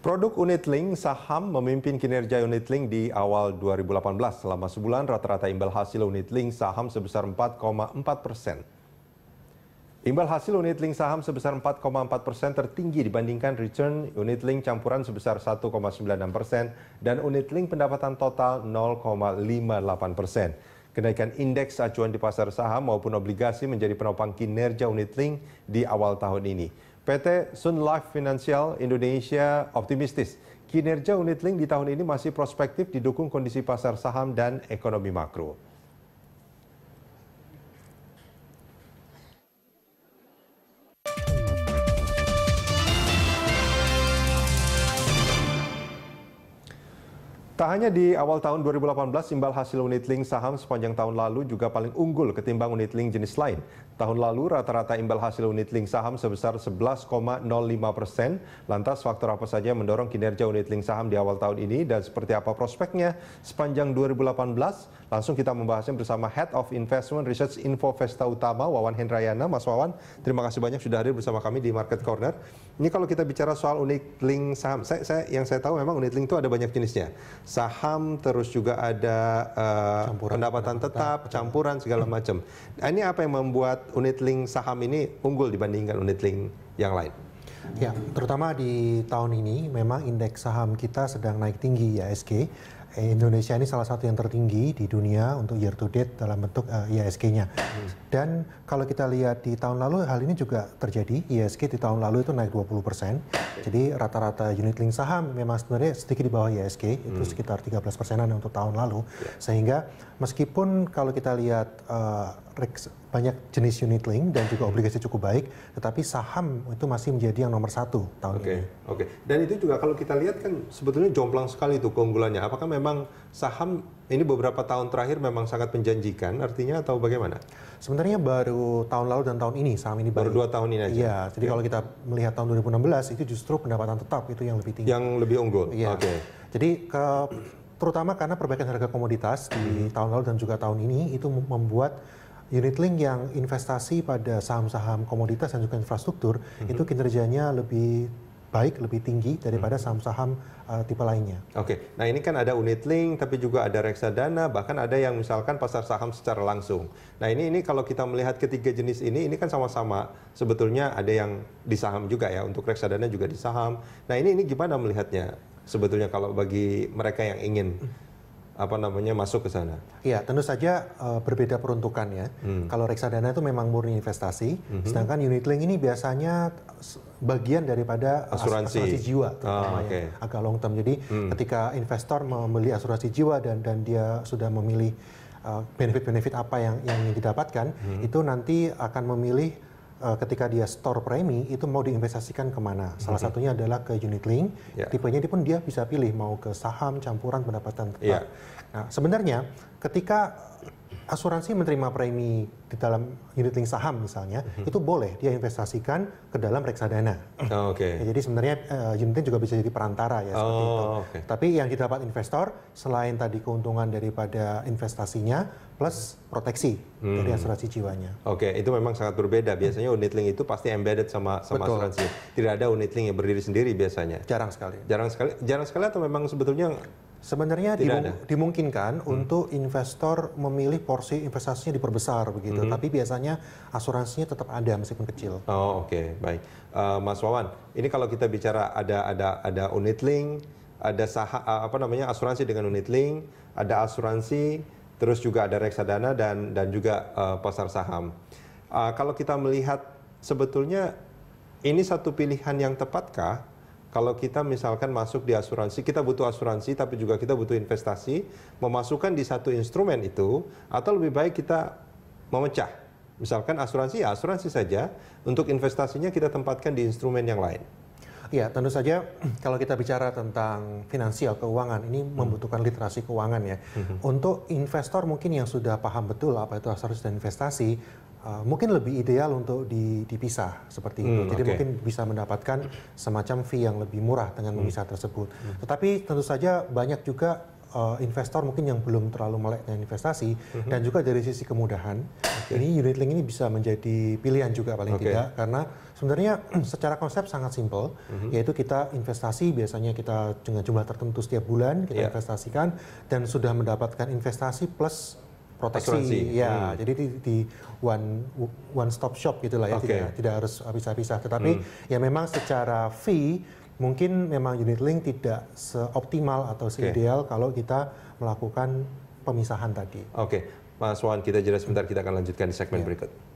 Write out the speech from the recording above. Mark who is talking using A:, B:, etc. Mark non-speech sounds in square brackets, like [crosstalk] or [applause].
A: Produk Unit Link saham memimpin kinerja Unit Link di awal 2018. Selama sebulan rata-rata imbal hasil Unit Link saham sebesar 4,4 persen. Imbal hasil Unit Link saham sebesar 4,4 persen tertinggi dibandingkan return Unit Link campuran sebesar 1,96 persen dan Unit Link pendapatan total 0,58 persen. Kenaikan indeks acuan di pasar saham maupun obligasi menjadi penopang kinerja Unit Link di awal tahun ini. PT Sun Life Financial Indonesia optimistis kinerja unit link di tahun ini masih prospektif didukung kondisi pasar saham dan ekonomi makro. Tak hanya di awal tahun 2018, imbal hasil unit link saham sepanjang tahun lalu juga paling unggul ketimbang unit link jenis lain. Tahun lalu rata-rata imbal hasil unit link saham sebesar 11,05 persen. Lantas faktor apa saja yang mendorong kinerja unit link saham di awal tahun ini dan seperti apa prospeknya sepanjang 2018? Langsung kita membahasnya bersama Head of Investment Research Info Vesta Utama, Wawan Hendrayana. Mas Wawan, terima kasih banyak sudah hadir bersama kami di Market Corner. Ini kalau kita bicara soal unit link saham, saya, saya yang saya tahu memang unit link itu ada banyak jenisnya saham, terus juga ada uh, campuran, pendapatan tetap, nah. campuran segala macam. Nah, ini apa yang membuat unit link saham ini unggul dibandingkan unit link yang lain?
B: Ya, terutama di tahun ini memang indeks saham kita sedang naik tinggi ya SK. Eh, Indonesia ini salah satu yang tertinggi di dunia untuk year to date dalam bentuk uh, eh, ISG-nya. Dan kalau kita lihat di tahun lalu hal ini juga terjadi. ISG di tahun lalu itu naik 20 persen. Jadi rata-rata unit link saham memang sebenarnya sedikit di bawah ISG itu hmm. sekitar 13 persenan untuk tahun lalu. Ya. Sehingga meskipun kalau kita lihat uh, banyak jenis unit link dan juga hmm. obligasi cukup baik, tetapi saham itu masih menjadi yang nomor satu tahun okay. ini.
A: Oke, okay. dan itu juga kalau kita lihat kan sebetulnya jomplang sekali itu keunggulannya. Apakah memang memang saham ini beberapa tahun terakhir memang sangat menjanjikan artinya atau bagaimana? Sebenarnya baru
B: tahun lalu dan tahun ini saham ini baik. baru dua tahun ini aja. Iya, jadi ya. kalau kita melihat tahun 2016 itu justru pendapatan tetap itu yang lebih tinggi. Yang lebih unggul. Iya. Oke. Okay. Jadi ke terutama karena perbaikan harga komoditas di hmm. tahun lalu dan juga tahun ini itu membuat unit link yang investasi pada saham-saham komoditas dan juga infrastruktur mm -hmm. itu kinerjanya lebih baik, lebih tinggi daripada hmm. saham-saham uh, tipe lainnya.
A: Oke, okay. nah ini kan ada unit link, tapi juga ada reksadana, bahkan ada yang misalkan pasar saham secara langsung. Nah ini ini kalau kita melihat ketiga jenis ini, ini kan sama-sama sebetulnya ada yang di saham juga ya, untuk reksadana juga di saham. Nah ini ini gimana melihatnya sebetulnya kalau bagi mereka yang ingin hmm apa namanya masuk ke sana?
B: Iya, tentu saja uh, berbeda peruntukannya. Hmm. Kalau reksadana itu memang murni investasi, hmm. sedangkan unit link ini biasanya bagian daripada asuransi, asuransi jiwa oh, ah, okay. agak long term. Jadi hmm. ketika investor membeli asuransi jiwa dan dan dia sudah memilih eh, benefit-benefit uh, apa yang yang didapatkan, hmm. itu nanti akan memilih uh, ketika dia store premi itu mau diinvestasikan kemana. Salah mm -hmm. satunya adalah ke unit link. Yeah. Tipenya dia pun dia bisa pilih mau ke saham, campuran, pendapatan tetap. Yeah. Nah sebenarnya ketika asuransi menerima premi di dalam unit link saham misalnya, mm -hmm. itu boleh dia investasikan ke dalam reksadana. Oh, Oke. Okay. Ya, jadi sebenarnya uh, unit link juga bisa jadi perantara ya
A: seperti oh, itu. Okay.
B: Tapi yang didapat investor selain tadi keuntungan daripada investasinya plus proteksi hmm. dari asuransi jiwanya.
A: Oke, okay. itu memang sangat berbeda. Biasanya unit link itu pasti embedded sama sama Betul. asuransi. Tidak ada unit link yang berdiri sendiri biasanya. Jarang sekali. Jarang sekali. Jarang sekali atau memang sebetulnya
B: Sebenarnya dimu ada. dimungkinkan hmm. untuk investor memilih porsi investasinya diperbesar begitu, hmm. tapi biasanya asuransinya tetap ada meskipun kecil.
A: Oh oke okay. baik, uh, Mas Wawan, ini kalau kita bicara ada ada ada unit link, ada saha, eh, apa namanya asuransi dengan unit link, ada asuransi, terus juga ada reksadana dan dan juga uh, pasar saham. Uh, kalau kita melihat sebetulnya ini satu pilihan yang tepatkah kalau kita misalkan masuk di asuransi, kita butuh asuransi tapi juga kita butuh investasi, memasukkan di satu instrumen itu atau lebih baik kita memecah. Misalkan asuransi ya asuransi saja, untuk investasinya kita tempatkan di instrumen yang lain.
B: Ya, tentu saja kalau kita bicara tentang finansial keuangan ini hmm. membutuhkan literasi keuangan ya. Hmm. Untuk investor mungkin yang sudah paham betul apa itu asuransi dan investasi, uh, mungkin lebih ideal untuk dipisah seperti itu. Hmm, Jadi okay. mungkin bisa mendapatkan semacam fee yang lebih murah dengan hmm. memisah tersebut. Hmm. Tetapi tentu saja banyak juga uh, investor mungkin yang belum terlalu melek dengan investasi hmm. dan juga dari sisi kemudahan. Okay. Ini unit link ini bisa menjadi pilihan juga paling okay. tidak karena sebenarnya [clears throat] secara konsep sangat simple hmm. yaitu kita investasi biasanya kita dengan jumlah tertentu setiap bulan kita yeah. investasikan dan sudah mendapatkan investasi plus proteksi. Asuransi. Ya, hmm. jadi di, di one one stop shop gitulah ya, okay. tidak tidak harus pisah-pisah. Tetapi hmm. ya memang secara fee mungkin memang unit link tidak seoptimal atau seideal okay. kalau kita melakukan pemisahan tadi.
A: Oke, okay. Mas Wan kita jelas sebentar, kita akan lanjutkan di segmen yeah. berikut.